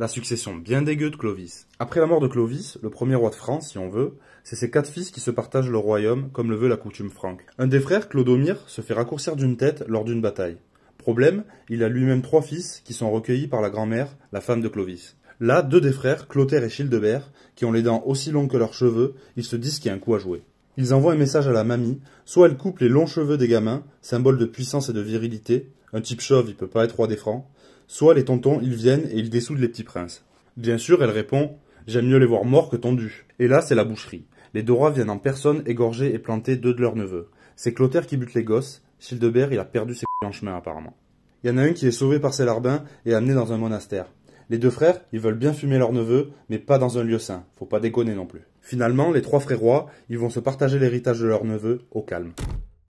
La succession bien dégueu de Clovis. Après la mort de Clovis, le premier roi de France, si on veut, c'est ses quatre fils qui se partagent le royaume, comme le veut la coutume franque. Un des frères, Clodomir, se fait raccourcir d'une tête lors d'une bataille. Problème, il a lui-même trois fils qui sont recueillis par la grand-mère, la femme de Clovis. Là, deux des frères, Clotaire et Childebert, qui ont les dents aussi longues que leurs cheveux, ils se disent qu'il y a un coup à jouer. Ils envoient un message à la mamie, soit elle coupe les longs cheveux des gamins, symbole de puissance et de virilité, un type chauve il peut pas être roi des francs, Soit les tontons, ils viennent et ils dessoudent les petits princes. Bien sûr, elle répond J'aime mieux les voir morts que tondus. Et là, c'est la boucherie. Les deux rois viennent en personne égorger et planter deux de leurs neveux. C'est Clotaire qui bute les gosses. Childebert, il a perdu ses en chemin apparemment. Il y en a un qui est sauvé par ses larbins et amené dans un monastère. Les deux frères, ils veulent bien fumer leurs neveu, mais pas dans un lieu sain. Faut pas déconner non plus. Finalement, les trois frères rois, ils vont se partager l'héritage de leurs neveu au calme.